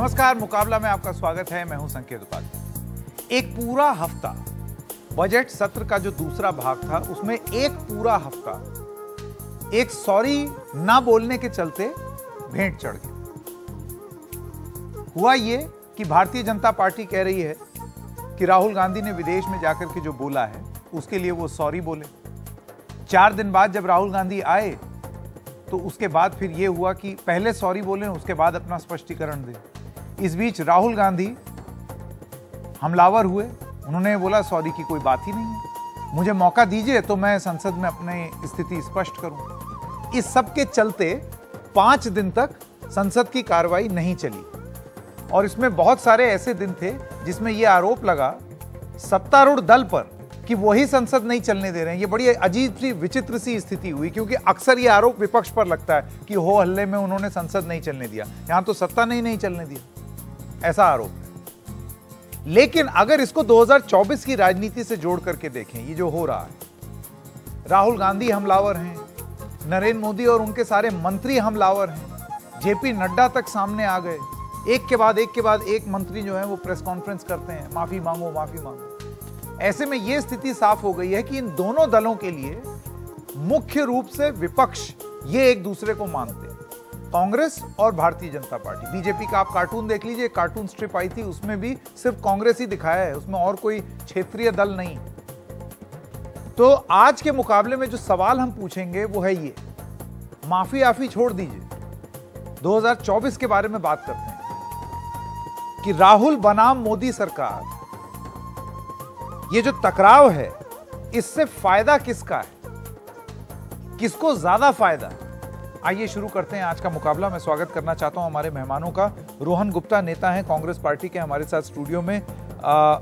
नमस्कार मुकाबला में आपका स्वागत है मैं हूं संकेत उपाध्याय एक पूरा हफ्ता बजट सत्र का जो दूसरा भाग था उसमें एक पूरा हफ्ता एक सॉरी ना बोलने के चलते भेंट चढ़ गई हुआ यह कि भारतीय जनता पार्टी कह रही है कि राहुल गांधी ने विदेश में जाकर के जो बोला है उसके लिए वो सॉरी बोले चार दिन बाद जब राहुल गांधी आए तो उसके बाद फिर ये हुआ कि पहले सॉरी बोले उसके बाद अपना स्पष्टीकरण दें इस बीच राहुल गांधी हमलावर हुए उन्होंने बोला सॉरी की कोई बात ही नहीं है मुझे मौका दीजिए तो मैं संसद में अपनी स्थिति स्पष्ट करूं इस सब के चलते पांच दिन तक संसद की कार्रवाई नहीं चली और इसमें बहुत सारे ऐसे दिन थे जिसमें यह आरोप लगा सत्तारूढ़ दल पर कि वही संसद नहीं चलने दे रहे हैं ये बड़ी अजीब सी विचित्र सी स्थिति हुई क्योंकि अक्सर ये आरोप विपक्ष पर लगता है कि हो हल्ले में उन्होंने संसद नहीं चलने दिया यहां तो सत्ता नहीं नहीं चलने दिया ऐसा आरोप है लेकिन अगर इसको 2024 की राजनीति से जोड़ करके देखें ये जो हो रहा है राहुल गांधी हमलावर हैं नरेंद्र मोदी और उनके सारे मंत्री हमलावर हैं जेपी नड्डा तक सामने आ गए एक के बाद एक के बाद एक मंत्री जो है वो प्रेस कॉन्फ्रेंस करते हैं माफी मांगो माफी मांगो ऐसे में ये स्थिति साफ हो गई है कि इन दोनों दलों के लिए मुख्य रूप से विपक्ष ये एक दूसरे को मानते हैं कांग्रेस और भारतीय जनता पार्टी बीजेपी का आप कार्टून देख लीजिए कार्टून स्ट्रिप आई थी उसमें भी सिर्फ कांग्रेस ही दिखाया है उसमें और कोई क्षेत्रीय दल नहीं तो आज के मुकाबले में जो सवाल हम पूछेंगे वो है ये माफी आफी छोड़ दीजिए 2024 के बारे में बात करते हैं कि राहुल बनाम मोदी सरकार ये जो टकराव है इससे फायदा किसका है किसको ज्यादा फायदा है आइए शुरू करते हैं आज का मुकाबला मैं स्वागत करना चाहता हूं हमारे मेहमानों का रोहन गुप्ता नेता हैं कांग्रेस पार्टी के हमारे साथ स्टूडियो में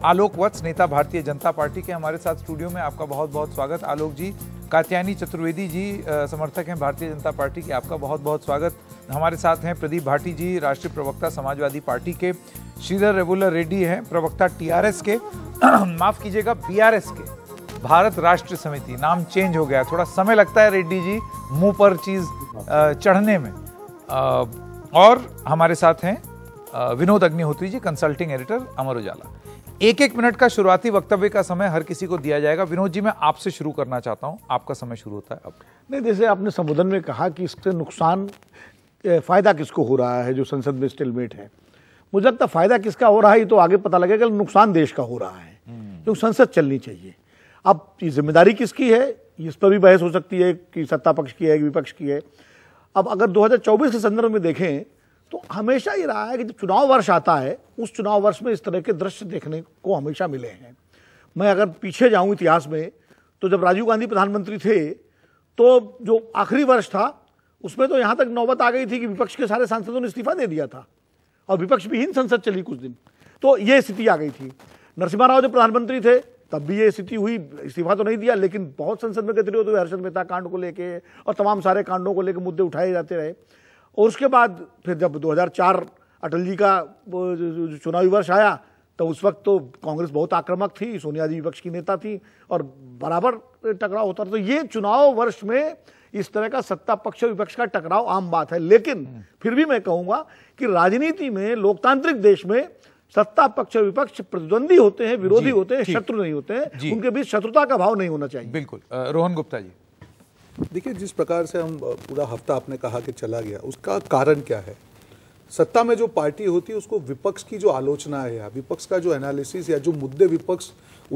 आलोक वत्स नेता भारतीय जनता पार्टी के हमारे साथ स्टूडियो में आपका बहुत बहुत स्वागत आलोक जी कात्यानी चतुर्वेदी जी समर्थक हैं भारतीय जनता पार्टी के आपका बहुत बहुत स्वागत हमारे साथ हैं प्रदीप भाटी जी राष्ट्रीय प्रवक्ता समाजवादी पार्टी के श्रीधर रेबुला रेड्डी हैं प्रवक्ता टीआरएस के माफ़ कीजिएगा बीआरएस के भारत राष्ट्र समिति नाम चेंज हो गया थोड़ा समय लगता है रेड्डी जी मुंह पर चीज़ चढ़ने में और हमारे साथ हैं विनोद अग्निहोत्री जी कंसल्टिंग एडिटर अमर उजाला एक एक मिनट का शुरुआती वक्तव्य का समय हर किसी को दिया जाएगा विनोद जी मैं आपसे शुरू करना चाहता हूं आपका समय शुरू होता है अब नहीं जैसे आपने संबोधन में कहा कि इससे नुकसान फ़ायदा किसको हो रहा है जो संसद में स्टिलमेट है मुझे लगता है फ़ायदा किसका हो रहा है ये तो आगे पता लगेगा नुकसान देश का हो रहा है हम्म। क्योंकि संसद चलनी चाहिए अब ये जिम्मेदारी किसकी है इस पर भी बहस हो सकती है कि सत्ता पक्ष की है कि विपक्ष की है अब अगर 2024 के संदर्भ में देखें तो हमेशा ये रहा है कि जब चुनाव वर्ष आता है उस चुनाव वर्ष में इस तरह के दृश्य देखने को हमेशा मिले हैं मैं अगर पीछे जाऊं इतिहास में तो जब राजीव गांधी प्रधानमंत्री थे तो जो आखिरी वर्ष था उसमें तो यहाँ तक नौबत आ गई थी कि विपक्ष के सारे सांसदों ने इस्तीफा दे दिया था और विपक्ष भीहीन संसद चली कुछ दिन तो ये स्थिति आ गई थी नरसिम्हा राव जब प्रधानमंत्री थे तब भी ये स्थिति हुई इस्तीफा तो नहीं दिया लेकिन बहुत संसद में गतिरोध हुए हर्षद मेहता कांड को लेके और तमाम सारे कांडों को लेकर मुद्दे उठाए जाते रहे और उसके बाद फिर जब 2004 अटल जी का चुनावी वर्ष आया तो उस वक्त तो कांग्रेस बहुत आक्रामक थी सोनिया जी विपक्ष की नेता थी और बराबर टकराव होता था तो ये चुनाव वर्ष में इस तरह का सत्ता पक्ष और विपक्ष का टकराव आम बात है लेकिन हम्म। फिर भी मैं कहूंगा कि राजनीति में लोकतांत्रिक देश में सत्ता पक्ष और विपक्ष प्रतिद्वंदी होते हैं विरोधी होते हैं शत्रु नहीं होते हैं उनके बीच शत्रुता का भाव नहीं होना चाहिए बिल्कुल रोहन गुप्ता जी देखिए जिस प्रकार से हम पूरा हफ्ता आपने कहा कि चला गया उसका कारण क्या है सत्ता में जो पार्टी होती है उसको विपक्ष की जो आलोचना है या विपक्ष का जो एनालिसिस या जो मुद्दे विपक्ष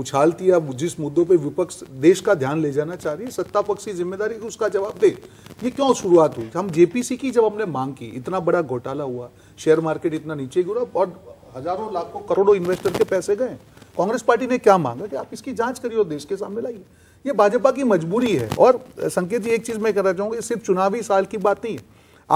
उछालती या जिस मुद्दों पे विपक्ष देश का ध्यान ले जाना चाह रही है सत्ता पक्ष की जिम्मेदारी कि उसका जवाब दे ये क्यों शुरुआत हुई हम जेपीसी की जब हमने मांग की इतना बड़ा घोटाला हुआ शेयर मार्केट इतना नीचे गिरा और हजारों लाखों करोड़ों इन्वेस्टर के पैसे गए कांग्रेस पार्टी ने क्या मांगा कि आप इसकी जांच करिए और देश के सामने लाइए ये भाजपा की मजबूरी है और संकेत जी एक चीज मैं कहना चाहूंगा सिर्फ चुनावी साल की बात नहीं है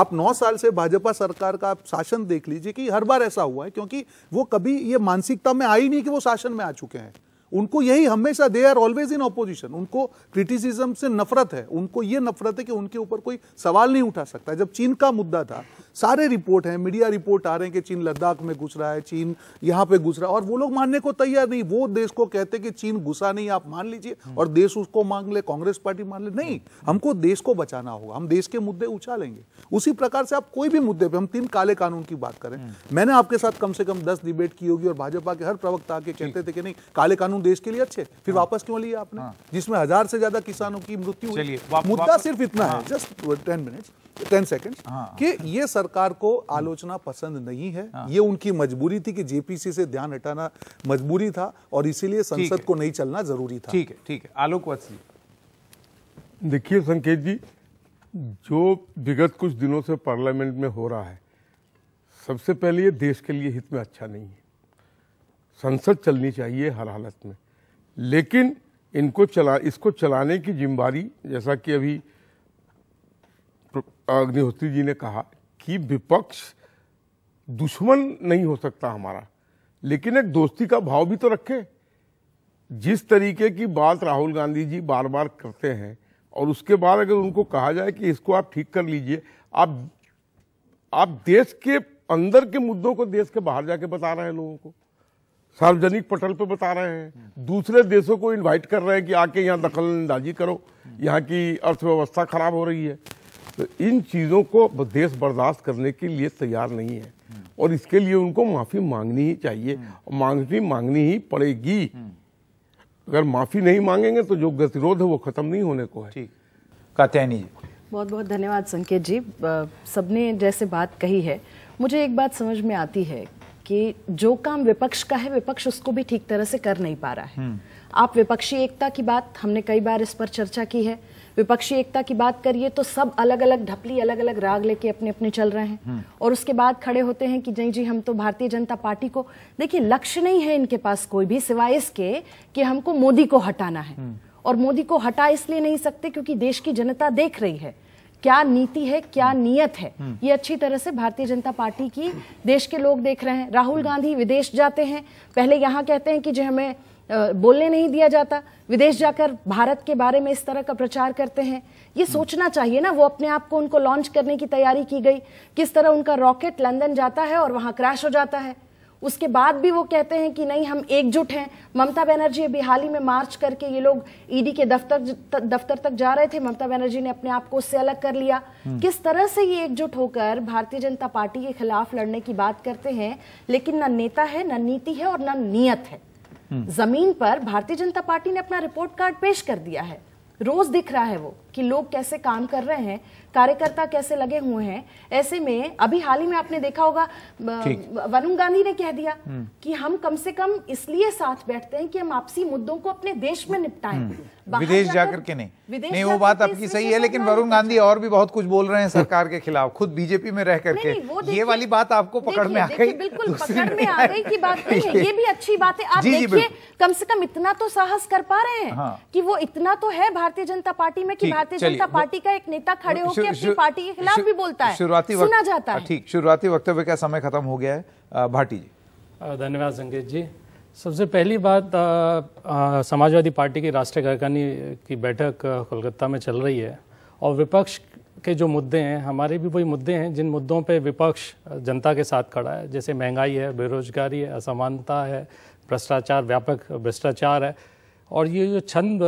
आप नौ साल से भाजपा सरकार का आप शासन देख लीजिए कि हर बार ऐसा हुआ है क्योंकि वो कभी ये मानसिकता में आई नहीं कि वो शासन में आ चुके हैं उनको यही हमेशा they are always in opposition उनको क्रिटिसिज्म से नफरत है उनको ये नफरत है कि उनके ऊपर कोई सवाल नहीं उठा सकता जब चीन का मुद्दा था सारे रिपोर्ट हैं मीडिया रिपोर्ट आ रहे हैं कि चीन लद्दाख में घुस रहा है चीन यहाँ पे घुस रहा है और वो लोग मानने को तैयार नहीं वो देश को कहते कि चीन घुसा नहीं आप मान लीजिए और देश उसको मांग ले कांग्रेस पार्टी मान ले नहीं हमको देश को बचाना होगा हम देश के मुद्दे उछालेंगे उसी प्रकार से आप कोई भी मुद्दे पर हम तीन काले कानून की बात करें हम्म। मैंने आपके साथ कम से कम दस डिबेट की होगी और भाजपा के हर प्रवक्ता आके कहते थे कि नहीं काले कानून कानून देश के लिए अच्छे फिर हाँ। वापस क्यों लिया आपने हाँ। जिसमें हजार से ज्यादा किसानों की मृत्यु हुई मुद्दा सिर्फ इतना हाँ। है just ten minute ten second कि ये सरकार को आलोचना पसंद नहीं है हाँ। ये उनकी मजबूरी थी कि जेपीसी से ध्यान हटाना मजबूरी था और इसीलिए संसद को नहीं चलना जरूरी था ठीक है ठीक है आलोक वत्सली देखिए संकेत जी जो विगत कुछ दिनों से पार्लियामेंट में हो रहा है सबसे पहले ये देश के लिए हित में अच्छा नहीं है संसद चलनी चाहिए हर हालत में लेकिन इनको चला इसको चलाने की जिम्मेदारी जैसा कि अभी अग्निहोत्री जी ने कहा कि विपक्ष दुश्मन नहीं हो सकता हमारा लेकिन एक दोस्ती का भाव भी तो रखे जिस तरीके की बात राहुल गांधी जी बार बार करते हैं और उसके बाद अगर उनको कहा जाए कि इसको आप ठीक कर लीजिए आप आप देश के अंदर के मुद्दों को देश के बाहर जाके बता रहे हैं लोगों को सार्वजनिक पटल पर बता रहे हैं दूसरे देशों को इनवाइट कर रहे हैं कि आके यहाँ दखल अंदाजी करो यहाँ की अर्थव्यवस्था खराब हो रही है तो इन चीज़ों को देश बर्दाश्त करने के लिए तैयार नहीं है और इसके लिए उनको माफ़ी मांगनी ही चाहिए और मांगनी मांगनी ही पड़ेगी अगर माफ़ी नहीं मांगेंगे तो जो गतिरोध है वो ख़त्म नहीं होने को है ठीक कात्यायनी जी बहुत बहुत धन्यवाद संकेत जी सबने जैसे बात कही है मुझे एक बात समझ में आती है कि जो काम विपक्ष का है विपक्ष उसको भी ठीक तरह से कर नहीं पा रहा है हम्म। आप विपक्षी एकता की बात हमने कई बार इस पर चर्चा की है विपक्षी एकता की बात करिए तो सब अलग अलग ढपली अलग अलग राग लेके अपने अपने चल रहे हैं हम्म। और उसके बाद खड़े होते हैं कि जय जी हम तो भारतीय जनता पार्टी को देखिए लक्ष्य नहीं है इनके पास कोई भी सिवाय इसके कि हमको मोदी को हटाना है हम्म। और मोदी को हटा इसलिए नहीं सकते क्योंकि देश की जनता देख रही है क्या नीति है क्या हम्म। नियत है हम्म। ये अच्छी तरह से भारतीय जनता पार्टी की देश के लोग देख रहे हैं राहुल हम्म। गांधी विदेश जाते हैं पहले यहाँ कहते हैं कि जो हमें बोलने नहीं दिया जाता विदेश जाकर भारत के बारे में इस तरह का प्रचार करते हैं ये सोचना चाहिए ना वो अपने आप को उनको लॉन्च करने की तैयारी की गई किस तरह उनका रॉकेट लंदन जाता है और वहां क्रैश हो जाता है उसके बाद भी वो कहते हैं कि नहीं हम एकजुट हैं ममता बनर्जी अभी हाल ही में मार्च करके ये लोग ईडी के दफ्तर दफ्तर तक जा रहे थे ममता बनर्जी ने अपने आप को उससे अलग कर लिया हम्म। किस तरह से ये एकजुट होकर भारतीय जनता पार्टी के खिलाफ लड़ने की बात करते हैं लेकिन न नेता है न नीति है और न नीयत है हम्म। जमीन पर भारतीय जनता पार्टी ने अपना रिपोर्ट कार्ड पेश कर दिया है रोज दिख रहा है वो कि लोग कैसे काम कर रहे हैं कार्यकर्ता कैसे लगे हुए हैं ऐसे में अभी हाल ही में आपने देखा होगा वरुण गांधी ने कह दिया हम्म। कि हम कम से कम इसलिए साथ बैठते हैं कि हम आपसी मुद्दों को अपने देश में निपटाएं हम्म। विदेश जाकर के नहीं नहीं वो बात आपकी सही है लेकिन वरुण गांधी और भी बहुत कुछ बोल रहे हैं सरकार के खिलाफ खुद बीजेपी में रह करके ये वाली बात आपको पकड़ में आ गई बिल्कुल पकड़ में आ गई की बात नहीं है ये भी अच्छी बात है आप देखिए कम से कम इतना तो साहस कर पा रहे हैं हाँ। कि वो इतना तो है भारतीय जनता पार्टी में कि भारतीय जनता पार्टी का एक नेता खड़े होकर अपनी पार्टी के खिलाफ भी बोलता है शुरुआती सुना जाता है ठीक शुरुआती वक्तव्य का समय खत्म हो गया है भाटी जी धन्यवाद संकेत जी सबसे पहली बात आ, आ, समाजवादी पार्टी की राष्ट्रीय कार्यकारिणी की बैठक कोलकाता में चल रही है और विपक्ष के जो मुद्दे हैं हमारे भी वही मुद्दे हैं जिन मुद्दों पे विपक्ष जनता के साथ खड़ा है जैसे महंगाई है बेरोजगारी है असमानता है भ्रष्टाचार व्यापक भ्रष्टाचार है और ये जो छंद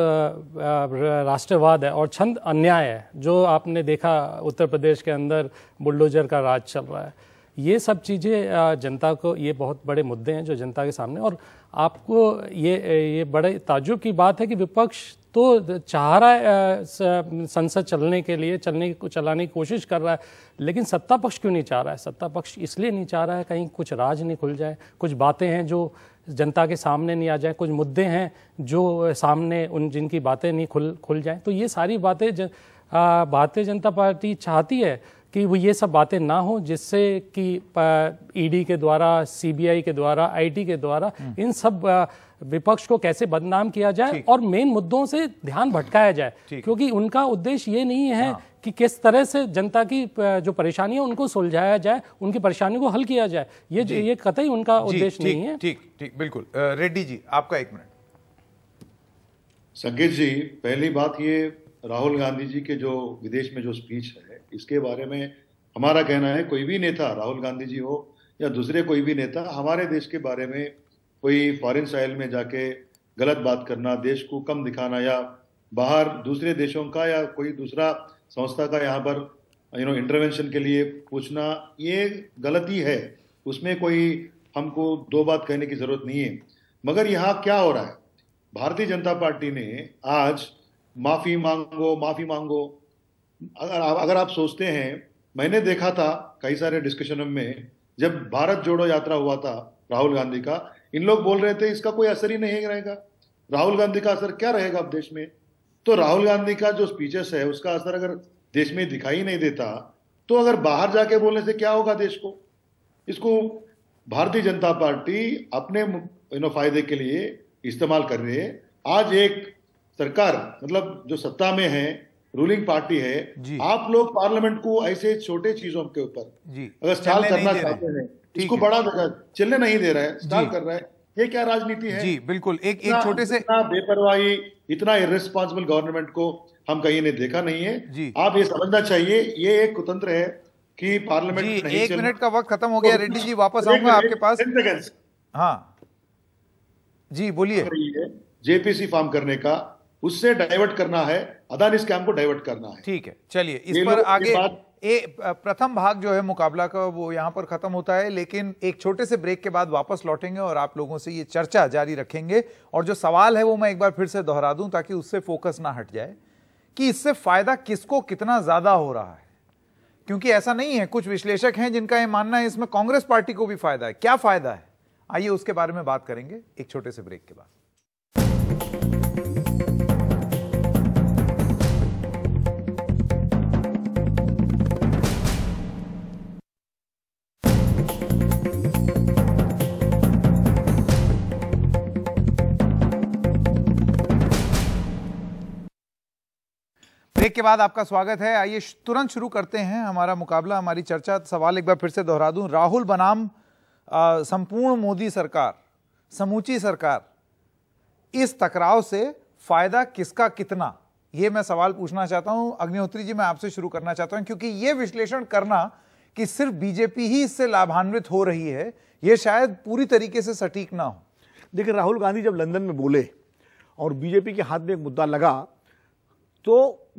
राष्ट्रवाद है और छंद अन्याय है जो आपने देखा उत्तर प्रदेश के अंदर बुलडोजर का राज चल रहा है ये सब चीज़ें जनता को ये बहुत बड़े मुद्दे हैं जो जनता के सामने और आपको ये ये बड़े ताजुब की बात है कि विपक्ष तो चाह रहा है संसद चलने के लिए चलने को चलाने की कोशिश कर रहा है लेकिन सत्ता पक्ष क्यों नहीं चाह रहा है सत्ता पक्ष इसलिए नहीं चाह रहा है कहीं कुछ राज नहीं खुल जाए कुछ बातें हैं जो जनता के सामने नहीं आ जाए कुछ मुद्दे हैं जो सामने उन जिनकी बातें नहीं खुल खुल जाएँ तो ये सारी बातें भारतीय जनता पार्टी चाहती है कि वो ये सब बातें ना हो जिससे कि ईडी e के द्वारा सीबीआई के द्वारा आईटी के द्वारा हम्म। इन सब विपक्ष को कैसे बदनाम किया जाए और मेन मुद्दों से ध्यान भटकाया जाए क्योंकि उनका उद्देश्य ये नहीं है हाँ। कि किस तरह से जनता की जो परेशानी है उनको सुलझाया जाए उनकी परेशानी को हल किया जाए ये ये कतई उनका उद्देश्य नहीं है ठीक ठीक बिल्कुल रेड्डी जी आपका एक मिनट संगीत जी पहली बात ये राहुल गांधी जी के जो विदेश में जो स्पीच है इसके बारे में हमारा कहना है कोई भी नेता राहुल गांधी जी हो या दूसरे कोई भी नेता हमारे देश के बारे में कोई फॉरेन साइल में जाके गलत बात करना देश को कम दिखाना या बाहर दूसरे देशों का या कोई दूसरा संस्था का यहाँ पर यू नो इंटरवेंशन के लिए पूछना ये गलती है उसमें कोई हमको दो बात कहने की ज़रूरत नहीं है मगर यहाँ क्या हो रहा है भारतीय जनता पार्टी ने आज माफ़ी मांगो माफ़ी मांगो अगर आप अगर आप सोचते हैं मैंने देखा था कई सारे डिस्कशन में जब भारत जोड़ो यात्रा हुआ था राहुल गांधी का इन लोग बोल रहे थे इसका कोई असर ही नहीं रहेगा राहुल गांधी का असर क्या रहेगा अब देश में तो राहुल गांधी का जो स्पीचेस है उसका असर अगर देश में दिखाई नहीं देता तो अगर बाहर जाके बोलने से क्या होगा देश को इसको भारतीय जनता पार्टी अपने फायदे के लिए इस्तेमाल कर रही है आज एक सरकार मतलब जो सत्ता में है रूलिंग पार्टी है आप लोग पार्लियामेंट को ऐसे छोटे चीजों के ऊपर अगर स्टाल करना चाहते हैं इसको बड़ा चलने नहीं दे रहा है स्टाल कर रहा है ये क्या राजनीति है जी बिल्कुल एक एक छोटे से इतना बेपरवाही इतना इरेस्पॉन्सिबल गवर्नमेंट को हम कहीं ने देखा नहीं है आप ये समझना चाहिए ये एक कुतंत्र है कि पार्लियामेंट नहीं एक मिनट का वक्त खत्म हो गया तो रेड्डी जी वापस आऊंगा आपके पास हाँ जी बोलिए जेपीसी फॉर्म करने का उससे डाइवर्ट करना है अदानी स्कैम को डाइवर्ट करना है ठीक है चलिए इस पर आगे ए प्रथम भाग जो है मुकाबला का वो यहाँ पर खत्म होता है लेकिन एक छोटे से ब्रेक के बाद वापस लौटेंगे और आप लोगों से ये चर्चा जारी रखेंगे और जो सवाल है वो मैं एक बार फिर से दोहरा दूं ताकि उससे फोकस ना हट जाए कि इससे फायदा किसको कितना ज्यादा हो रहा है क्योंकि ऐसा नहीं है कुछ विश्लेषक हैं जिनका ये मानना है इसमें कांग्रेस पार्टी को भी फायदा है क्या फायदा है आइए उसके बारे में बात करेंगे एक छोटे से ब्रेक के बाद ब्रेक के बाद आपका स्वागत है आइए तुरंत शुरू करते हैं हमारा मुकाबला हमारी चर्चा सवाल एक बार फिर से दोहरा दूं राहुल बनाम संपूर्ण मोदी सरकार समूची सरकार इस टकराव से फायदा किसका कितना ये मैं सवाल पूछना चाहता हूं अग्निहोत्री जी मैं आपसे शुरू करना चाहता हूं क्योंकि ये विश्लेषण करना कि सिर्फ बीजेपी ही इससे लाभान्वित हो रही है ये शायद पूरी तरीके से सटीक ना हो देखिए राहुल गांधी जब लंदन में बोले और बीजेपी के हाथ में एक मुद्दा लगा तो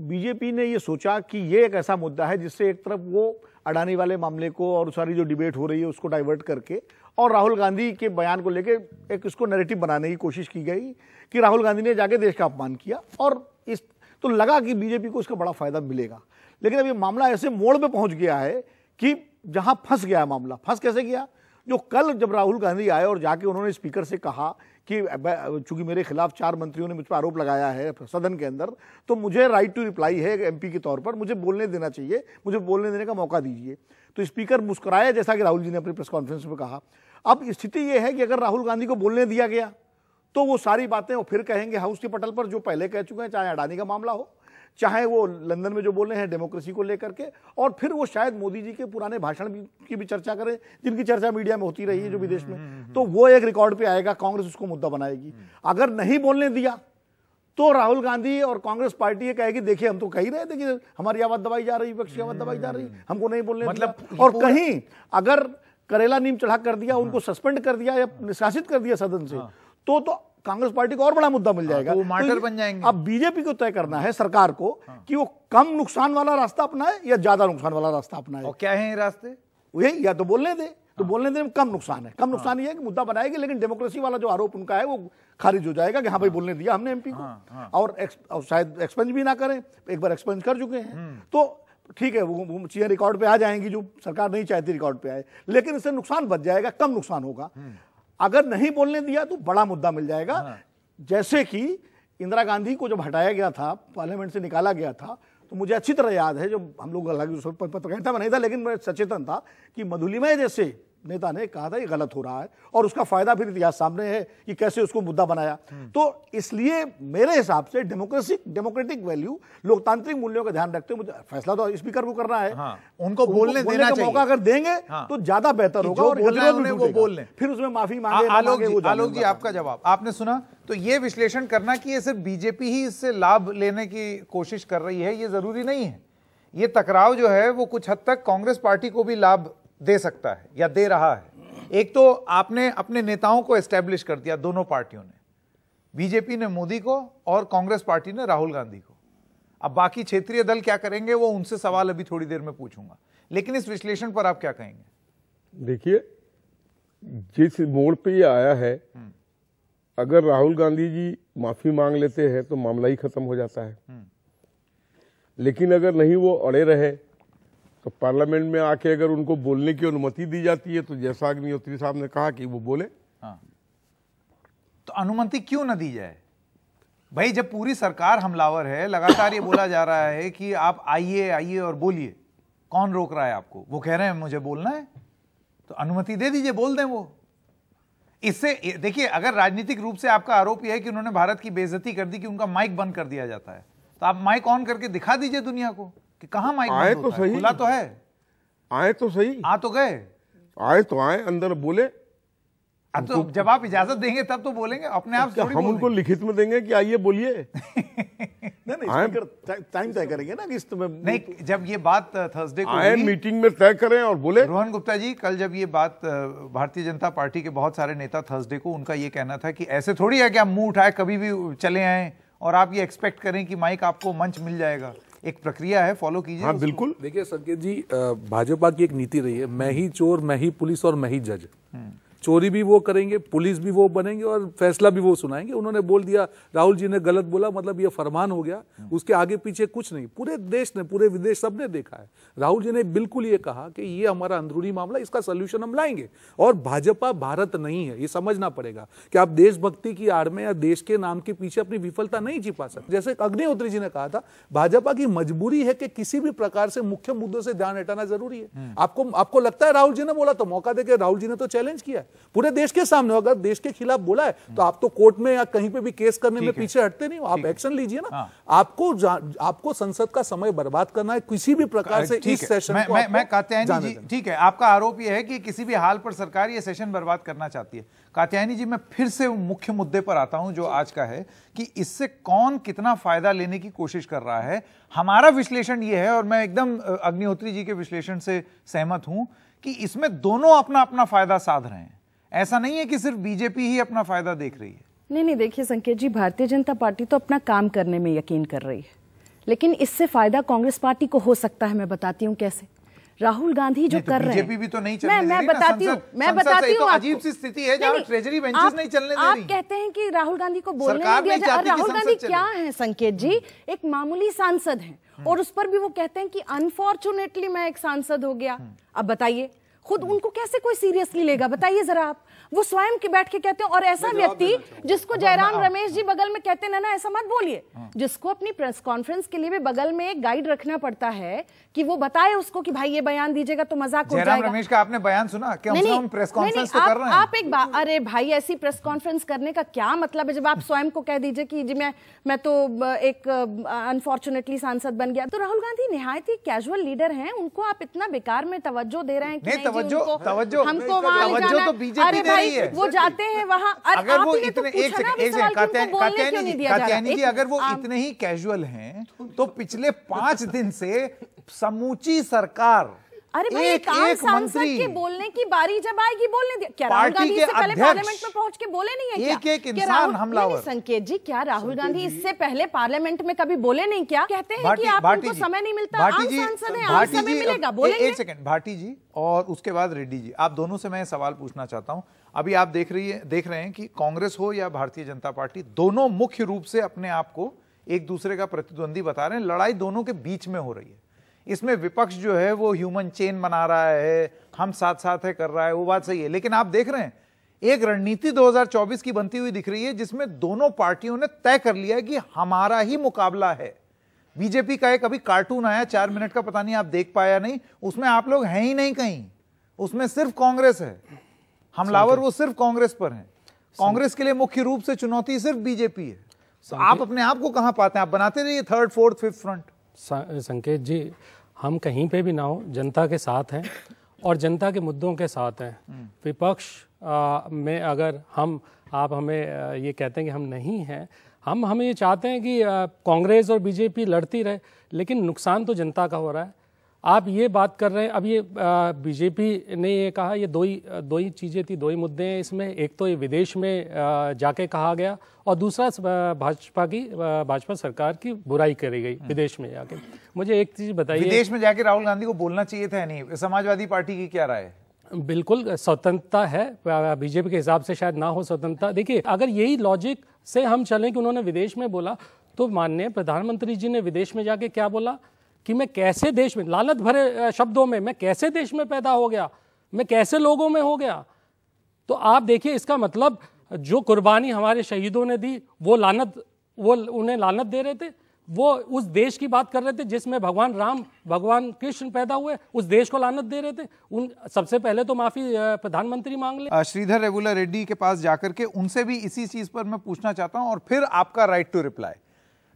बीजेपी ने ये सोचा कि ये एक ऐसा मुद्दा है जिससे एक तरफ वो अडानी वाले मामले को और सारी जो डिबेट हो रही है उसको डाइवर्ट करके और राहुल गांधी के बयान को लेकर एक इसको नेरेटिव बनाने की कोशिश की गई कि राहुल गांधी ने जाके देश का अपमान किया और इस तो लगा कि बीजेपी को इसका बड़ा फायदा मिलेगा लेकिन अब ये मामला ऐसे मोड़ पे पहुंच गया है कि जहां फंस गया मामला फंस कैसे गया जो कल जब राहुल गांधी आए और जाके उन्होंने स्पीकर से कहा कि चूंकि मेरे खिलाफ चार मंत्रियों ने मुझ पर आरोप लगाया है सदन के अंदर तो मुझे राइट टू रिप्लाई है एमपी के तौर पर मुझे बोलने देना चाहिए मुझे बोलने देने का मौका दीजिए तो स्पीकर मुस्कुराया जैसा कि राहुल जी ने अपनी प्रेस कॉन्फ्रेंस में कहा अब स्थिति यह है कि अगर राहुल गांधी को बोलने दिया गया तो वो सारी बातें वो फिर कहेंगे हाउस के पटल पर जो पहले कह चुके हैं चाहे अडानी का मामला हो चाहे वो लंदन में जो बोले हैं डेमोक्रेसी को लेकर के और फिर वो शायद मोदी जी के पुराने भाषण की भी चर्चा करें जिनकी चर्चा मीडिया में होती रही है जो विदेश में हम्म, हम्म, तो हम्म, वो एक रिकॉर्ड पे आएगा कांग्रेस उसको मुद्दा बनाएगी अगर नहीं बोलने दिया तो राहुल गांधी और कांग्रेस पार्टी ये कहेगी देखिए हम तो कह ही रहे थे कि हमारी आवाज दबाई जा रही विपक्ष की आवाज दबाई जा रही हमको नहीं बोलने मतलब और कहीं अगर करेला नीम चढ़ा कर दिया हाँ। उनको सस्पेंड कर दिया या निष्कासित कर दिया सदन से हाँ। तो तो कांग्रेस पार्टी को और बड़ा मुद्दा मिल हाँ, जाएगा तो वो तो बन जाएंगे अब बीजेपी को तय करना है सरकार को हाँ। कि वो कम नुकसान वाला रास्ता अपनाए या ज्यादा नुकसान वाला रास्ता अपनाए और क्या है रास्ते वही या तो बोलने दे तो हाँ। बोलने दे कम नुकसान है कम नुकसान हाँ। ये है कि मुद्दा बनाएगी लेकिन डेमोक्रेसी वाला जो आरोप उनका है वो खारिज हो जाएगा कि हाँ भाई बोलने दिया हमने एमपी को और, शायद एक्सपेंज भी ना करें एक बार एक्सपेंज कर चुके हैं हम्म। तो ठीक है वो चीजें रिकॉर्ड पे आ जाएंगी जो सरकार नहीं चाहती रिकॉर्ड पे आए लेकिन इससे नुकसान बच जाएगा कम नुकसान होगा हम्म। अगर नहीं बोलने दिया तो बड़ा मुद्दा मिल जाएगा हाँ। जैसे कि इंदिरा गांधी को जब हटाया गया था पार्लियामेंट से निकाला गया था तो मुझे अच्छी तरह याद है जब हम लोग अलग पत्रकारिता में नहीं था लेकिन मैं सचेतन था कि मधुलिमय जैसे नेता ने कहा था ये गलत हो रहा है और उसका फायदा फिर इतिहास सामने है कि कैसे उसको मुद्दा बनाया तो इसलिए मेरे हिसाब से डेमोक्रेसी डेमोक्रेटिक वैल्यू लोकतांत्रिक मूल्यों का ध्यान रखते हुए फैसला तो स्पीकर को करना है हाँ, उनको बोलने, देना का मौका अगर देंगे हाँ, तो ज्यादा बेहतर होगा और वो फिर उसमें माफी मांगे आलोक जी आपका जवाब आपने सुना तो ये विश्लेषण करना की सिर्फ बीजेपी ही इससे लाभ लेने की कोशिश कर रही है ये जरूरी नहीं है ये टकराव जो है वो कुछ हद तक कांग्रेस पार्टी को भी लाभ दे सकता है या दे रहा है एक तो आपने अपने नेताओं को एस्टेब्लिश कर दिया दोनों पार्टियों ने बीजेपी ने मोदी को और कांग्रेस पार्टी ने राहुल गांधी को अब बाकी क्षेत्रीय दल क्या करेंगे वो उनसे सवाल अभी थोड़ी देर में पूछूंगा लेकिन इस विश्लेषण पर आप क्या कहेंगे देखिए जिस मोड़ पे ये आया है हम्म। अगर राहुल गांधी जी माफी मांग लेते हैं तो मामला ही खत्म हो जाता है हम्म। लेकिन अगर नहीं वो अड़े रहे तो पार्लियामेंट में आके अगर उनको बोलने की अनुमति दी जाती है तो जैसा अग्निहोत्री साहब ने कहा कि वो बोले हाँ। तो अनुमति क्यों ना दी जाए भाई जब पूरी सरकार हमलावर है लगातार ये बोला जा रहा है कि आप आइए आइए और बोलिए कौन रोक रहा है आपको वो कह रहे हैं मुझे बोलना है तो अनुमति दे दीजिए बोल दें वो इससे देखिए अगर राजनीतिक रूप से आपका आरोप यह है कि उन्होंने भारत की बेजती कर दी कि उनका माइक बंद कर दिया जाता है तो आप माइक ऑन करके दिखा दीजिए दुनिया को कि कहाँ माइक आए तो सही खुला तो है आए तो सही आ तो गए आए तो आए अंदर बोले अब तो जब आप इजाजत देंगे तब तो बोलेंगे अपने आप क्या हम उनको लिखित में देंगे कि आइए बोलिए टाइम तय करेंगे ना इस नहीं जब ये बात थर्सडे uh, को आए मीटिंग में तय करें और बोले रोहन गुप्ता जी कल जब ये बात uh, भारतीय जनता पार्टी के बहुत सारे नेता थर्सडे को उनका ये कहना था कि ऐसे थोड़ी है कि आप मुंह उठाए कभी भी चले आए और आप ये एक्सपेक्ट करें कि माइक आपको मंच मिल जाएगा एक प्रक्रिया है फॉलो कीजिए हाँ बिल्कुल देखिए संकेत जी भाजपा की एक नीति रही है मैं ही चोर मैं ही पुलिस और मैं ही जज हम्म। चोरी भी वो करेंगे पुलिस भी वो बनेंगे और फैसला भी वो सुनाएंगे उन्होंने बोल दिया राहुल जी ने गलत बोला मतलब ये फरमान हो गया उसके आगे पीछे कुछ नहीं पूरे देश ने पूरे विदेश सबने देखा है राहुल जी ने बिल्कुल ये कहा कि ये हमारा अंदरूनी मामला इसका सोल्यूशन हम लाएंगे और भाजपा भारत नहीं है ये समझना पड़ेगा कि आप देशभक्ति की आड़ में या देश के नाम के पीछे अपनी विफलता नहीं छिपा सकते जैसे अग्निहोत्री जी ने कहा था भाजपा की मजबूरी है कि किसी भी प्रकार से मुख्य मुद्दों से ध्यान हटाना जरूरी है हम्म। आपको आपको लगता है राहुल जी ने बोला तो मौका देकर राहुल जी ने तो चैलेंज किया पूरे देश के सामने अगर देश के खिलाफ बोला है तो आप तो कोर्ट में या कहीं पे भी केस करने में पीछे हटते नहीं हो आप एक्शन लीजिए ना हाँ। आपको आपको संसद का समय बर्बाद करना है किसी भी प्रकार से इस सेशन मैं, को मैं, मैं कात्यायनी जी ठीक है आपका आरोप यह है कि किसी भी हाल पर सरकार ये सेशन बर्बाद करना चाहती है कात्यायनी जी मैं फिर से मुख्य मुद्दे पर आता हूं जो आज का है कि इससे कौन कितना फायदा लेने की कोशिश कर रहा है हमारा विश्लेषण ये है और मैं एकदम अग्निहोत्री जी के विश्लेषण से सहमत हूं कि इसमें दोनों अपना अपना फायदा साध रहे हैं ऐसा नहीं है कि सिर्फ बीजेपी ही अपना फायदा देख रही है नहीं नहीं देखिए संकेत जी भारतीय जनता पार्टी तो अपना काम करने में यकीन कर रही है लेकिन इससे फायदा कांग्रेस पार्टी को हो सकता है मैं बताती हूँ कैसे राहुल गांधी जो तो कर रहे हैं भी तो नहीं मैं मैं बताती हूँ मैं बताती तो हूँ अजीब सी स्थिति है जहाँ ट्रेजरी बेंचेस आप, नहीं चलने आप कहते हैं कि राहुल गांधी को बोलने नहीं दिया जा राहुल गांधी क्या है संकेत जी हम्म। एक मामूली सांसद है हम्म। और उस पर भी वो कहते हैं कि अनफॉर्चुनेटली मैं एक सांसद हो गया हम्म। अब बताइए खुद उनको कैसे कोई सीरियसली लेगा बताइए जरा आप वो स्वयं के बैठ के कहते हैं और ऐसा व्यक्ति जिसको जयराम रमेश जी हाँ। बगल में कहते ना ना ऐसा मत बोलिए हाँ। जिसको अपनी प्रेस कॉन्फ्रेंस के लिए भी बगल में एक गाइड रखना पड़ता है कि वो बताए उसको कि भाई ये बयान दीजिएगा तो मजाक रमेश का आपने बयान सुना कि नहीं, हम प्रेस कॉन्फ्रेंस तो कर रहे हैं आप एक बात अरे भाई ऐसी प्रेस कॉन्फ्रेंस करने का क्या मतलब है जब आप स्वयं को कह दीजिए कि जी मैं मैं तो एक अनफॉर्चुनेटली सांसद बन गया तो राहुल गांधी निहायत ही कैजुअल लीडर है उनको आप इतना बेकार में तवज्जो दे रहे हैं हमको तो अरे भाई वो जाते हैं वहाँ अगर वो तो इतने अगर वो इतने ही कैजुअल हैं तो पिछले पांच दिन से समूची सरकार अरे भाई एक, एक मंत्री के बोलने की बारी जब आएगी बोलने दिया क्या राहुल गांधी इससे पहले पार्लियामेंट में पहुंच के बोले नहीं है एक क्या? एक इंसान हमलावर संकेत जी क्या राहुल गांधी इससे पहले पार्लियामेंट में कभी बोले नहीं क्या कहते हैं कि आपको समय नहीं मिलता आम सांसद है आम समय मिलेगा एक सेकंड भाटी जी और उसके बाद रेड्डी जी आप दोनों से मैं सवाल पूछना चाहता हूं अभी आप देख रही है देख रहे हैं कि कांग्रेस हो या भारतीय जनता पार्टी दोनों मुख्य रूप से अपने आप को एक दूसरे का प्रतिद्वंदी बता रहे हैं लड़ाई दोनों के बीच में हो रही है इसमें विपक्ष जो है वो ह्यूमन चेन बना रहा है हम साथ साथ है कर रहा है वो बात सही है लेकिन आप देख रहे हैं एक रणनीति 2024 की बनती हुई दिख रही है जिसमें दोनों पार्टियों ने तय कर लिया कि हमारा ही मुकाबला है बीजेपी का एक अभी कार्टून आया चार मिनट का पता नहीं आप देख पाया नहीं उसमें आप लोग हैं ही नहीं कहीं उसमें सिर्फ कांग्रेस है हमलावर वो सिर्फ कांग्रेस पर है कांग्रेस के लिए मुख्य रूप से चुनौती सिर्फ बीजेपी है तो आप अपने आप को कहां पाते हैं आप बनाते रहिए थर्ड फोर्थ फिफ्थ फ्रंट संकेत जी हम कहीं पे भी ना हो जनता के साथ हैं और जनता के मुद्दों के साथ हैं हम्म। विपक्ष में अगर हम आप हमें ये कहते हैं कि हम नहीं हैं हम हमें ये चाहते हैं कि कांग्रेस और बीजेपी लड़ती रहे लेकिन नुकसान तो जनता का हो रहा है आप ये बात कर रहे हैं अब ये बीजेपी ने ये कहा ये दो ही दो ही चीज़ें थी दो ही मुद्दे हैं इसमें एक तो ये विदेश में जाके कहा गया और दूसरा भाजपा की भाजपा सरकार की बुराई करी गई विदेश में जाके मुझे एक चीज़ बताइए विदेश में जाके राहुल गांधी को बोलना चाहिए था नहीं समाजवादी पार्टी की क्या राय है बिल्कुल स्वतंत्रता है बीजेपी के हिसाब से शायद ना हो स्वतंत्रता देखिए अगर यही लॉजिक से हम चलें कि उन्होंने विदेश में बोला तो माननीय प्रधानमंत्री जी ने विदेश में जाके क्या बोला कि मैं कैसे देश में लालत भरे शब्दों में मैं कैसे देश में पैदा हो गया मैं कैसे लोगों में हो गया तो आप देखिए इसका मतलब जो कुर्बानी हमारे शहीदों ने दी वो लानत वो उन्हें लानत दे रहे थे वो उस देश की बात कर रहे थे जिसमें भगवान राम भगवान कृष्ण पैदा हुए उस देश को लानत दे रहे थे उन सबसे पहले तो माफी प्रधानमंत्री मांग ले श्रीधर रेगुला रेड्डी के पास जाकर के उनसे भी इसी चीज पर मैं पूछना चाहता हूँ और फिर आपका right to reply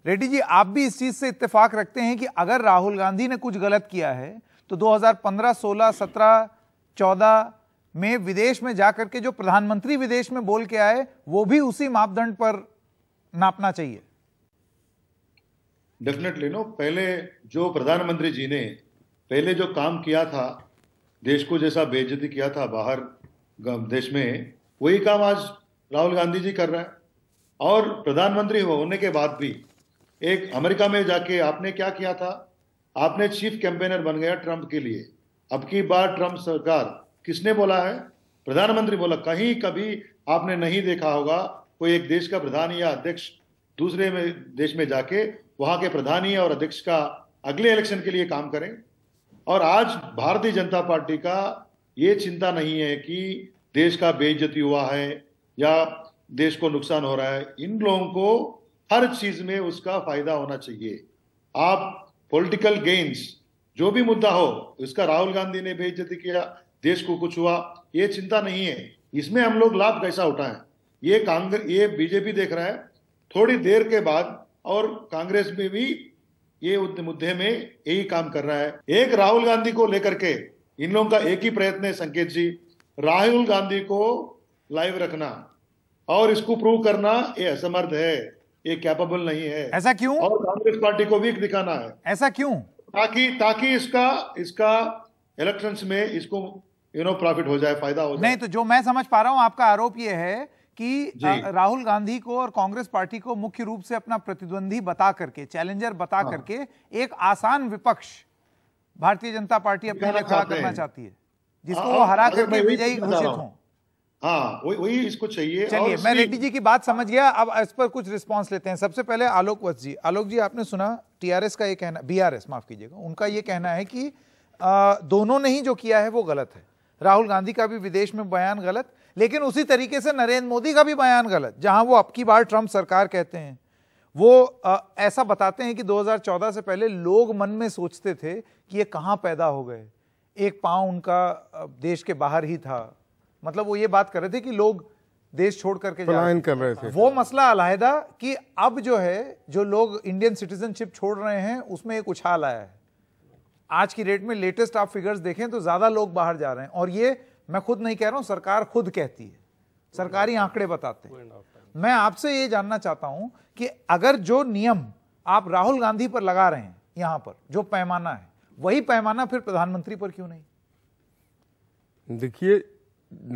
Reddy ji आप भी इस चीज से इत्तेफाक रखते हैं कि अगर राहुल गांधी ने कुछ गलत किया है तो 2015, 16, 17, 14 में विदेश में जाकर के जो प्रधानमंत्री विदेश में बोल के आए वो भी उसी मापदंड पर नापना चाहिए डेफिनेटली नो पहले जो प्रधानमंत्री जी ने पहले जो काम किया था देश को जैसा बेइज्जती किया था बाहर देश में वही काम आज राहुल गांधी जी कर रहे हैं और प्रधानमंत्री होने के बाद भी एक अमेरिका में जाके आपने क्या किया था आपने चीफ कैंपेनर बन गया ट्रंप के लिए अब की बार ट्रंप सरकार किसने बोला है प्रधानमंत्री बोला कहीं कभी आपने नहीं देखा होगा कोई एक देश का प्रधान या अध्यक्ष दूसरे में देश में जाके वहाँ के प्रधानी और अध्यक्ष का अगले इलेक्शन के लिए काम करें और आज भारतीय जनता पार्टी का ये चिंता नहीं है कि देश का बेइज्जती हुआ है या देश को नुकसान हो रहा है इन लोगों को हर चीज में उसका फायदा होना चाहिए आप पॉलिटिकल गेन्स जो भी मुद्दा हो उसका राहुल गांधी ने बेइज्जती किया देश को कुछ हुआ ये चिंता नहीं है इसमें हम लोग लाभ कैसा उठाएं ये कांग्रेस ये बीजेपी देख रहा है थोड़ी देर के बाद और कांग्रेस में भी ये मुद्दे में यही काम कर रहा है एक राहुल गांधी को लेकर के इन लोगों का एक ही प्रयत्न है संकेत जी राहुल गांधी को लाइव रखना और इसको प्रूव करना ये असमर्थ है ये कैपेबल नहीं है ऐसा क्यों और कांग्रेस पार्टी को वीक दिखाना है ऐसा क्यों ताकि ताकि इसका इसका इलेक्शंस में इसको यू नो प्रॉफिट हो जाए फायदा हो जाए नहीं तो जो मैं समझ पा रहा हूँ आपका आरोप ये है कि राहुल गांधी को और कांग्रेस पार्टी को मुख्य रूप से अपना प्रतिद्वंदी बता करके चैलेंजर बता हाँ। करके एक आसान विपक्ष भारतीय जनता पार्टी अपने लिए खड़ा करना चाहती है जिसको वो हरा करके विजयी घोषित हों हाँ वही इसको चाहिए चलिए मैं रेड्डी जी की बात समझ गया अब इस पर कुछ रिस्पांस लेते हैं सबसे पहले आलोक वत्स जी आलोक जी आपने सुना टीआरएस का ये कहना बीआरएस माफ कीजिएगा उनका ये कहना है कि आ, दोनों ने ही जो किया है वो गलत है राहुल गांधी का भी विदेश में बयान गलत लेकिन उसी तरीके से नरेंद्र मोदी का भी बयान गलत जहां वो अब की बार ट्रंप सरकार कहते हैं वो आ, ऐसा बताते हैं कि 2014 से पहले लोग मन में सोचते थे कि ये कहाँ पैदा हो गए एक पांव उनका देश के बाहर ही था मतलब वो ये बात कर रहे थे कि लोग देश छोड़ करके पलायन कर रहे थे वो मसला अलायदा कि अब जो है जो लोग इंडियन सिटीजनशिप छोड़ रहे हैं उसमें एक उछाल आया है आज की डेट में लेटेस्ट आप फिगर्स देखें तो ज्यादा लोग बाहर जा रहे हैं और ये मैं खुद नहीं कह रहा हूं सरकार खुद कहती है सरकारी आंकड़े बताते हैं मैं आपसे ये जानना चाहता हूं कि अगर जो नियम आप राहुल गांधी पर लगा रहे हैं यहां पर जो पैमाना है वही पैमाना फिर प्रधानमंत्री पर क्यों नहीं देखिए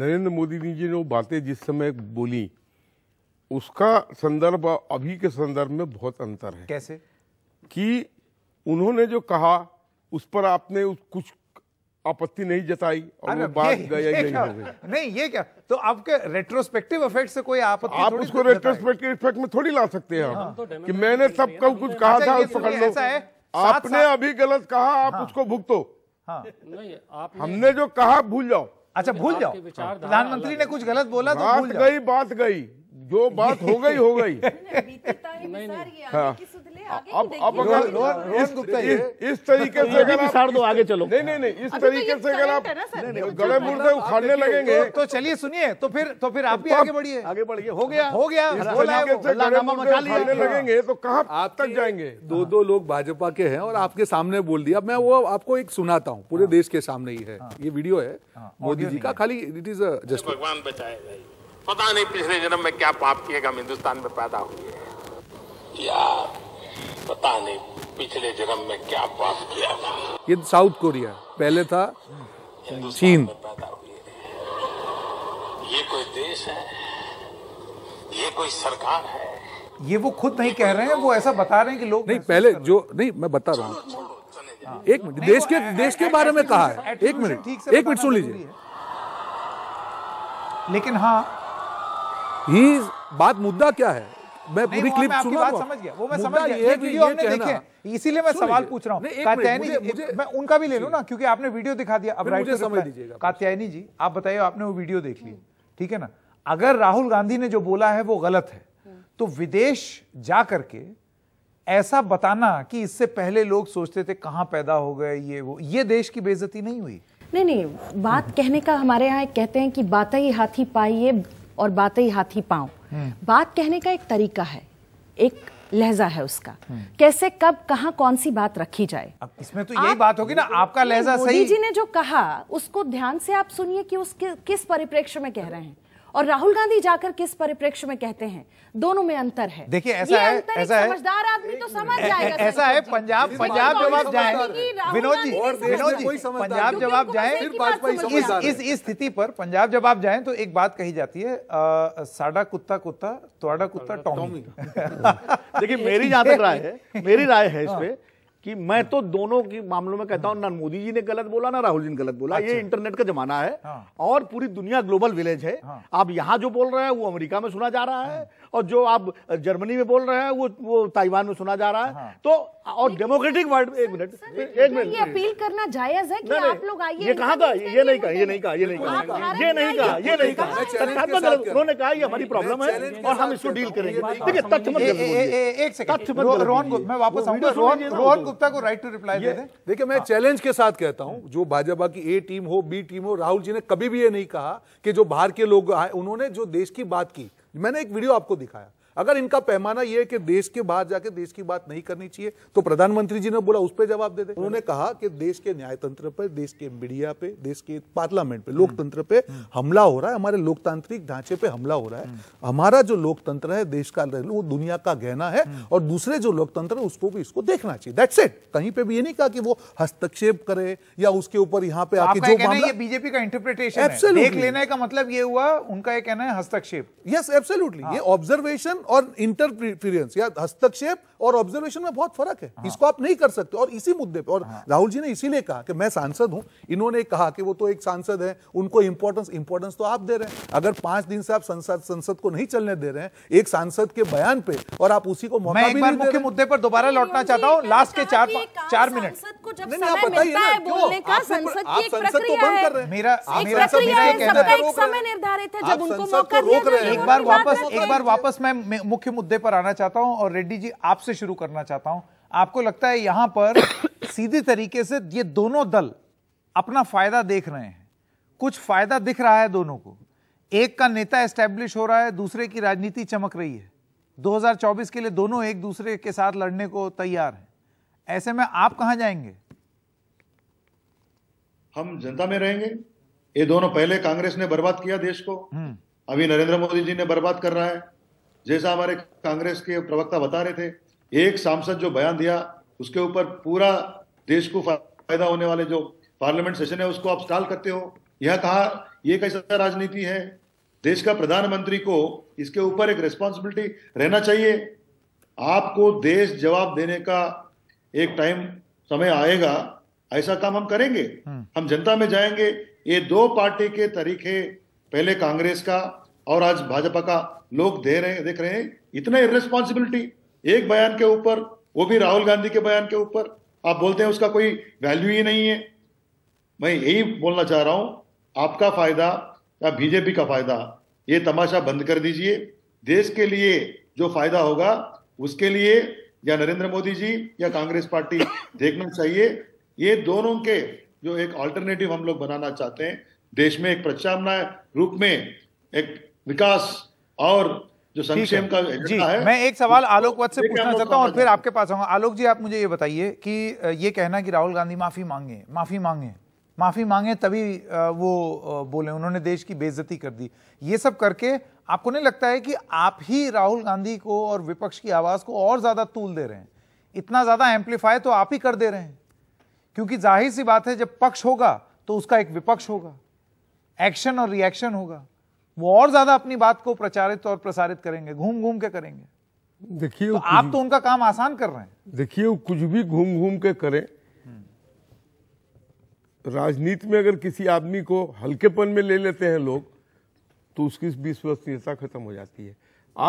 नरेंद्र मोदी जी ने बातें जिस समय बोली उसका संदर्भ अभी के संदर्भ में बहुत अंतर है कैसे कि उन्होंने जो कहा उस पर आपने उस कुछ आपत्ति नहीं जताई और वो बात गया ये नहीं, नहीं नहीं ये क्या तो आपके रेट्रोस्पेक्टिव इफेक्ट से कोई आपत्ति आप उसको रेट्रोस्पेक्टिव इफेक्ट में थोड़ी ला सकते हैं हाँ, आप तो कि मैंने सब कब कुछ कहा अच्छा, था तो पकड़ लो आपने अभी गलत कहा आप हाँ। उसको भुगतो हाँ। हमने जो कहा भूल जाओ अच्छा भूल जाओ प्रधानमंत्री ने कुछ गलत बोला तो भूल गई बात गई जो बात हो गई हो गई नहीं, नहीं। इस, तरीके से अगर आप दो आगे चलो नहीं नहीं नहीं इस तो तरीके से अगर आप तो मतलब तो गड़े मुर्दे उखाड़ने लगेंगे तो चलिए सुनिए तो फिर तो फिर आप भी आगे बढ़िए आगे बढ़िए हो गया हो गया इस तरीके से मुर्दे उखाड़ने लगेंगे तो कहाँ आप तक जाएंगे दो हाँ। दो लोग भाजपा के हैं और आपके सामने बोल दिया मैं वो आपको एक सुनाता हूँ पूरे हाँ। देश के सामने ही है हाँ। ये वीडियो है मोदी जी का खाली इट इज जस्ट भगवान बचाए पता नहीं पिछले जन्म में क्या पाप किए हम हिंदुस्तान में पैदा हुए या पता नहीं पिछले जन्म में क्या पाप किया था ये साउथ कोरिया पहले था चीन पैदा हुए ये कोई देश है ये कोई सरकार है ये वो खुद नहीं कह रहे हैं वो ऐसा बता रहे हैं कि लोग नहीं पहले जो नहीं मैं बता रहा हूँ एक मिनट देश के देश के बारे में कहा है एक मिनट एक मिनट सुन लीजिए लेकिन हाँ ही बात मुद्दा क्या है मैं पूरी क्लिप सुना बात समझ गया वो मैं समझ गया ये वीडियो हमने देखे इसीलिए मैं सवाल पूछ रहा हूँ कात्यायनी मैं उनका भी ले लूँ ना क्योंकि आपने वीडियो दिखा दिया अब राइट तो समझ लीजिएगा कात्यायनी जी आप बताइए आपने वो वीडियो देख ली ठीक है ना अगर राहुल गांधी ने जो बोला है वो गलत है तो विदेश जा करके ऐसा बताना कि इससे पहले लोग सोचते थे कहाँ पैदा हो गए ये वो ये देश की बेजती नहीं हुई नहीं नहीं बात कहने का हमारे यहाँ कहते हैं कि बात ही हाथी पाई ये और बातें हाथी पाओ हम्म। बात कहने का एक तरीका है एक लहजा है उसका हम्म। कैसे कब कहा कौन सी बात रखी जाए अब इसमें तो यही बात होगी ना आपका लहजा सही जी ने जो कहा उसको ध्यान से आप सुनिए कि उसके किस परिप्रेक्ष्य में कह रहे हैं और राहुल गांधी जाकर किस परिप्रेक्ष्य में कहते हैं दोनों में अंतर है देखिए ऐसा है ऐसा है समझदार आदमी तो समझ जाएगा ऐसा है पंजाब पंजाब जब आप जाए विनोद जी विनोद जी पंजाब जब आप जाए इस स्थिति पर पंजाब जब आप जाए तो एक बात कही जाती है साडा कुत्ता कुत्ता तोड़ा कुत्ता टॉमी देखिए मेरी जहां तक राय है मेरी राय है इसमें कि मैं तो दोनों के मामलों में कहता हूं ना मोदी जी ने गलत बोला ना राहुल जी ने गलत बोला अच्छा। ये इंटरनेट का जमाना है हाँ। और पूरी दुनिया ग्लोबल विलेज है हाँ। आप यहां जो बोल रहे हैं वो अमेरिका में सुना जा रहा है हाँ। और जो आप जर्मनी में बोल रहे हैं वो वो ताइवान में सुना जा रहा है हाँ। तो और डेमोक्रेटिक वर्ल्ड एक मिनट एक मिनट ये अपील करना जायज है कि नहीं, आप लोग आइए ये कहा था ये नहीं कहा ये नहीं कहा ये नहीं कहा ये नहीं कहा ये नहीं कहा उन्होंने कहा ये हमारी प्रॉब्लम है और हम इसको डील करेंगे देखिए तथ्य मत रोहन मैं वापस आऊंगा रोहन गुप्ता को राइट टू रिप्लाई दे देखिए मैं चैलेंज हाँ। के साथ कहता हूँ जो भाजपा की ए टीम हो बी टीम हो राहुल जी ने कभी भी ये नहीं कहा कि जो बाहर के लोग आए उन्होंने जो देश की बात की मैंने एक वीडियो आपको दिखाया अगर इनका पैमाना यह है कि देश के बाहर जाके देश की बात नहीं करनी चाहिए तो प्रधानमंत्री जी ने बोला उस पर जवाब दे दे उन्होंने कहा कि देश के न्यायतंत्र पर देश के मीडिया पे देश के पार्लियामेंट पे लोकतंत्र पे हमला हो रहा है हमारे लोकतांत्रिक ढांचे पे हमला हो रहा है हमारा जो लोकतंत्र है देश का वो दुनिया का गहना है और दूसरे जो लोकतंत्र है उसको भी इसको देखना चाहिए दैट्स इट कहीं पे भी ये नहीं कहा कि वो हस्तक्षेप करे या उसके ऊपर यहाँ पे आके जो बीजेपी का इंटरप्रिटेशन देख लेने का मतलब ये हुआ उनका ये कहना है हस्तक्षेप यस एब्सोल्युटली ये ऑब्जर्वेशन हाँ। और इंटरफियरेंस या हस्तक्षेप और ऑब्जर्वेशन में बहुत फर्क है हाँ। इसको आप नहीं कर सकते और इसी मुद्दे पे और हाँ। राहुल जी ने इसीलिए कहा कि मैं सांसद हूं इन्होंने कहा कि वो तो एक सांसद है उनको इंपॉर्टेंस इंपॉर्टेंस तो आप दे रहे हैं अगर पांच दिन से आप संसद संसद को नहीं चलने दे रहे हैं एक सांसद के बयान पे और आप उसी को मौका भी नहीं मुख्य मुद्दे पर दोबारा लौटना चाहता हूँ लास्ट के चार चार मिनट आप बताइए को बंद कर रहे मेरा समय निर्धारित है एक बार वापस एक बार वापस मैं अपने मुख्य मुद्दे पर आना चाहता हूं और रेड्डी जी आपसे शुरू करना चाहता हूं आपको लगता है यहां पर सीधे तरीके से ये दोनों दल अपना फायदा देख रहे हैं कुछ फायदा दिख रहा है दोनों को एक का नेता एस्टेब्लिश हो रहा है दूसरे की राजनीति चमक रही है 2024 के लिए दोनों एक दूसरे के साथ लड़ने को तैयार हैं ऐसे में आप कहां जाएंगे हम जनता में रहेंगे ये दोनों पहले कांग्रेस ने बर्बाद किया देश को हम्म। अभी नरेंद्र मोदी जी ने बर्बाद कर रहा है जैसा हमारे कांग्रेस के प्रवक्ता बता रहे थे एक सांसद जो बयान दिया उसके ऊपर पूरा देश को फायदा होने वाले जो पार्लियामेंट सेशन है उसको आप स्टाल करते हो यह कहा यह कैसा राजनीति है देश का प्रधानमंत्री को इसके ऊपर एक रिस्पॉन्सिबिलिटी रहना चाहिए आपको देश जवाब देने का एक टाइम समय आएगा ऐसा काम हम करेंगे हम्म। हम जनता में जाएंगे ये दो पार्टी के तरीके पहले कांग्रेस का और आज भाजपा का लोग दे रहे देख रहे हैं इतना इरेस्पॉन्सिबिलिटी एक बयान के ऊपर वो भी राहुल गांधी के बयान के ऊपर आप बोलते हैं उसका कोई वैल्यू ही नहीं है मैं यही बोलना चाह रहा हूं आपका फायदा या बीजेपी का फायदा ये तमाशा बंद कर दीजिए देश के लिए जो फायदा होगा उसके लिए या नरेंद्र मोदी जी या कांग्रेस पार्टी देखना चाहिए ये दोनों के जो एक ऑल्टरनेटिव हम लोग बनाना चाहते हैं देश में एक प्रचार रूप में एक विकास और जो संक्षेम का जी है, मैं एक सवाल आलोक वत से पूछना चाहता हूँ और फिर आपके पास आऊंगा आलोक जी आप मुझे ये बताइए कि ये कहना कि राहुल गांधी माफी मांगे माफी मांगे माफी मांगे तभी वो बोले उन्होंने देश की बेइज्जती कर दी ये सब करके आपको नहीं लगता है कि आप ही राहुल गांधी को और विपक्ष की आवाज को और ज्यादा तूल दे रहे हैं इतना ज्यादा एम्पलीफाई तो आप ही कर दे रहे हैं क्योंकि जाहिर सी बात है जब पक्ष होगा तो उसका एक विपक्ष होगा एक्शन और रिएक्शन होगा वो और ज्यादा अपनी बात को प्रचारित और प्रसारित करेंगे घूम घूम के करेंगे देखिए तो आप तो उनका काम आसान कर रहे हैं देखिए वो कुछ भी घूम घूम के करें राजनीति में अगर किसी आदमी को हल्केपन में ले लेते हैं लोग तो उसकी विश्वसनीयता खत्म हो जाती है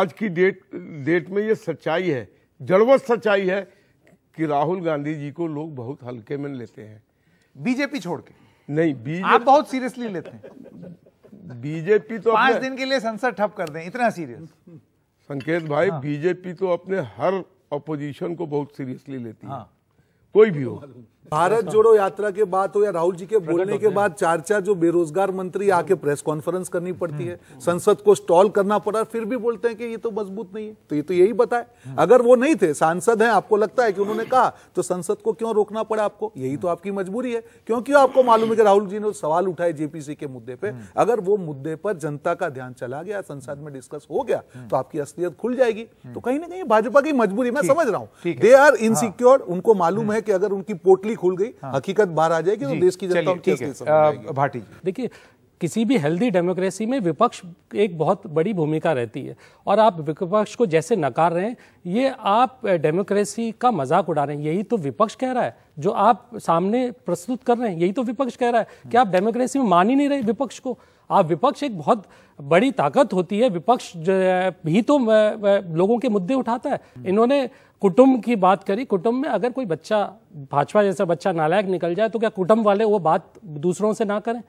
आज की डेट डेट में ये सच्चाई है जड़वत सच्चाई है कि राहुल गांधी जी को लोग बहुत हल्के में लेते हैं बीजेपी छोड़ के नहीं बीजेपी आप बहुत सीरियसली लेते हैं बीजेपी तो पांच दिन के लिए संसद ठप कर दें इतना सीरियस संकेत भाई हाँ। बीजेपी तो अपने हर अपोजिशन को बहुत सीरियसली लेती हाँ। है कोई भी हो भारत जोड़ो यात्रा के बाद हो या राहुल जी के बोलने के बाद चार चार जो बेरोजगार मंत्री हाँ। आके प्रेस कॉन्फ्रेंस करनी पड़ती है हम्म। संसद को स्टॉल करना पड़ा फिर भी बोलते हैं कि ये तो मजबूत नहीं है तो ये तो यही बताए हाँ। अगर वो नहीं थे सांसद हैं आपको लगता है कि उन्होंने कहा तो संसद को क्यों रोकना पड़ा आपको यही तो आपकी मजबूरी है क्योंकि आपको मालूम है कि राहुल जी ने सवाल उठाए जेपीसी के मुद्दे पर हाँ। अगर वो मुद्दे पर जनता का ध्यान चला गया संसद में डिस्कस हो गया तो आपकी असलियत खुल जाएगी तो कहीं ना कहीं भाजपा की मजबूरी मैं समझ रहा हूँ दे आर इनसिक्योर उनको मालूम है कि अगर उनकी पोटली खुल गई हाँ। हकीकत बाहर आ जाएगी तो देश की जनता ठीक है भाटी देखिए किसी भी हेल्दी डेमोक्रेसी में विपक्ष एक बहुत बड़ी भूमिका रहती है और आप विपक्ष को जैसे नकार रहे हैं ये आप डेमोक्रेसी का मजाक उड़ा रहे हैं यही तो विपक्ष कह रहा है जो आप सामने प्रस्तुत कर रहे हैं यही तो विपक्ष कह रहा है कि आप डेमोक्रेसी में मान ही नहीं रहे विपक्ष को आप विपक्ष एक बहुत बड़ी ताकत होती है विपक्ष भी तो लोगों के मुद्दे उठाता है इन्होंने कुटुंब की बात करी कुटुंब में अगर कोई बच्चा भाजपा जैसा बच्चा नालायक निकल जाए तो क्या कुटुंब वाले वो बात दूसरों से ना करें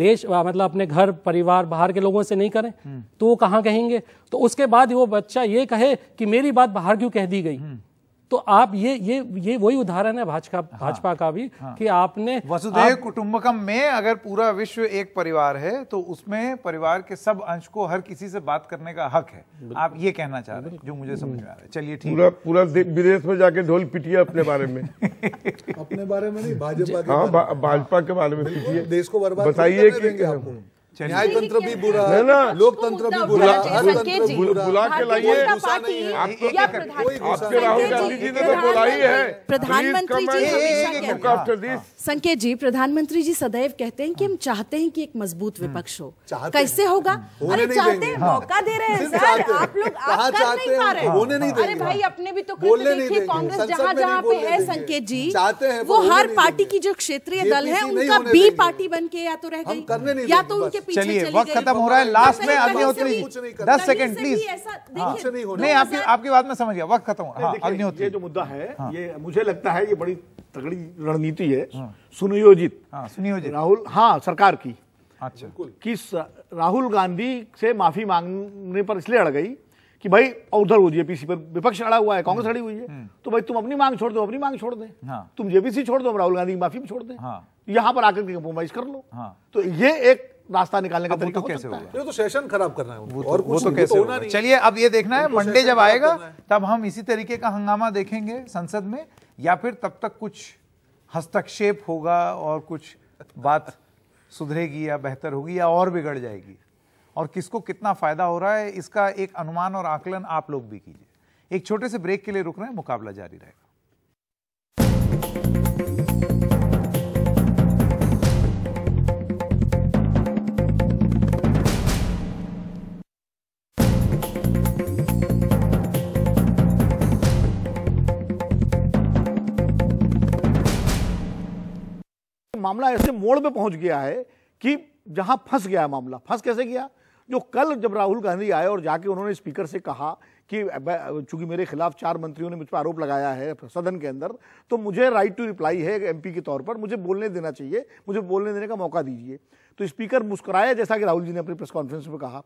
देश मतलब अपने घर परिवार बाहर के लोगों से नहीं करें तो वो कहाँ कहेंगे तो उसके बाद वो बच्चा ये कहे कि मेरी बात बाहर क्यों कह दी गई तो आप ये ये ये वही उदाहरण है भाजपा हाँ। भाजपा का भी हाँ, कि आपने वसुधैव आप, कुटुंबकम में अगर पूरा विश्व एक परिवार है तो उसमें परिवार के सब अंश को हर किसी से बात करने का हक है आप ये कहना चाह रहे हैं जो मुझे समझ में आ रहा है चलिए ठीक पूरा पूरा विदेश में जाके ढोल पिटिए अपने बारे में अपने बारे में नहीं भाजपा हाँ, भाजपा के बारे में पिटिए देश को बर्बाद बताइए न्यायतंत्र भी बुरा है ना लोकतंत्र भी तो बुरा बुला के लाइए आपके राहुल गांधी जी ने तो बुलाई है प्रधानमंत्री जी संकेत जी प्रधानमंत्री जी सदैव कहते हैं कि हम चाहते हैं कि एक मजबूत हम्म। विपक्ष हो कैसे होगा अरे चाहते हैं मौका दे रहे हैं सर आप लोग आप कर नहीं पा रहे अरे भाई अपने भी तो बोलने कांग्रेस जहाँ जहाँ पे है संकेत जी वो हर पार्टी की जो क्षेत्रीय दल है उनका बी पार्टी बन के या तो रह गई या तो उनके चलिए वक्त खत्म हो रहा है लास्ट में अग्निहोत्री दस सेकेंड हाँ। प्लीज नहीं आपकी आपकी बात में समझ गया वक्त खत्म हो हाँ, अग्निहोत्री जो मुद्दा है हाँ। ये मुझे लगता है ये बड़ी तगड़ी रणनीति है सुनियोजित सुनियोजित राहुल हाँ सरकार की अच्छा किस राहुल गांधी से माफी मांगने पर इसलिए अड़ गई कि भाई उधर हो जेपीसी पर विपक्ष अड़ा हुआ है कांग्रेस हम्म। अड़ी हुई है हम्म। तो भाई तुम अपनी मांग छोड़ दो अपनी मांग छोड़ दे हाँ। तुम जेपीसी छोड़ दो राहुल गांधी की माफी छोड़ दे हाँ। यहाँ पर आकर के कॉम्प्रोमाइज कर लो हाँ। तो ये एक रास्ता निकालने का तरीका तो कैसे होगा ये तो सेशन खराब करना है वो तो, और वो तो कैसे तो होना चलिए अब ये देखना है मंडे जब आएगा तब हम इसी तरीके का हंगामा देखेंगे संसद में या फिर तब तक कुछ हस्तक्षेप होगा और कुछ बात सुधरेगी या बेहतर होगी या और बिगड़ जाएगी और किसको कितना फायदा हो रहा है इसका एक अनुमान और आकलन आप लोग भी कीजिए एक छोटे से ब्रेक के लिए रुक रहे हैं मुकाबला जारी रहेगा मामला ऐसे मोड़ में पहुंच गया है कि जहां फंस गया है मामला फंस कैसे गया जो कल जब राहुल गांधी आए और जाके उन्होंने स्पीकर से कहा कि चूंकि मेरे खिलाफ चार मंत्रियों ने मुझ पर आरोप लगाया है सदन के अंदर तो मुझे राइट टू रिप्लाई है एमपी के तौर पर मुझे बोलने देना चाहिए मुझे बोलने देने का मौका दीजिए तो स्पीकर मुस्कुराया जैसा कि राहुल जी ने अपनी प्रेस कॉन्फ्रेंस में कहा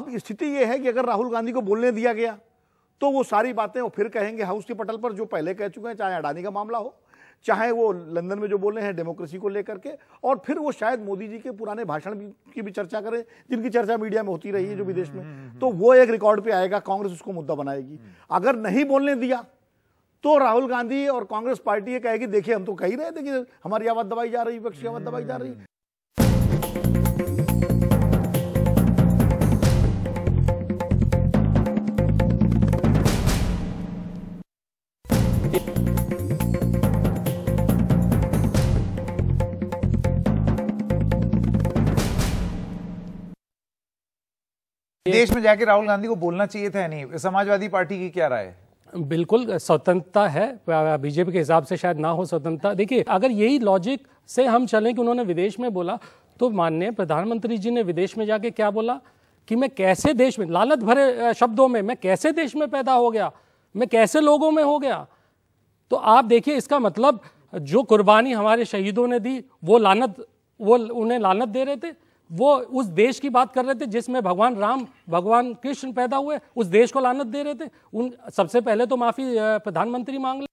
अब स्थिति यह है कि अगर राहुल गांधी को बोलने दिया गया तो वो सारी बातें वो फिर कहेंगे हाउस के पटल पर जो पहले कह चुके हैं चाहे अडानी का मामला हो चाहे वो लंदन में जो बोल रहे हैं डेमोक्रेसी को लेकर के और फिर वो शायद मोदी जी के पुराने भाषण की भी चर्चा करें जिनकी चर्चा मीडिया में होती रही है जो विदेश में हम्म, हम्म, तो वो एक रिकॉर्ड पे आएगा कांग्रेस उसको मुद्दा बनाएगी हम्म। अगर नहीं बोलने दिया तो राहुल गांधी और कांग्रेस पार्टी ये कहेगी देखिए हम तो कह ही रहे थे कि हमारी आवाज दबाई जा रही विपक्ष की आवाज दबाई जा रही देश में जाके राहुल गांधी को बोलना चाहिए था नहीं समाजवादी पार्टी की क्या राय बिल्कुल स्वतंत्रता है बीजेपी के हिसाब से शायद ना हो स्वतंत्रता देखिए अगर यही लॉजिक से हम चलें कि उन्होंने विदेश में बोला तो माननीय प्रधानमंत्री जी ने विदेश में जाके क्या बोला कि मैं कैसे देश में लालच भरे शब्दों में मैं कैसे देश में पैदा हो गया मैं कैसे लोगों में हो गया तो आप देखिए इसका मतलब जो कुर्बानी हमारे शहीदों ने दी वो लानत वो उन्हें लानत दे रहे थे वो उस देश की बात कर रहे थे जिसमें भगवान राम भगवान कृष्ण पैदा हुए उस देश को लानत दे रहे थे उन सबसे पहले तो माफी प्रधानमंत्री मांग ले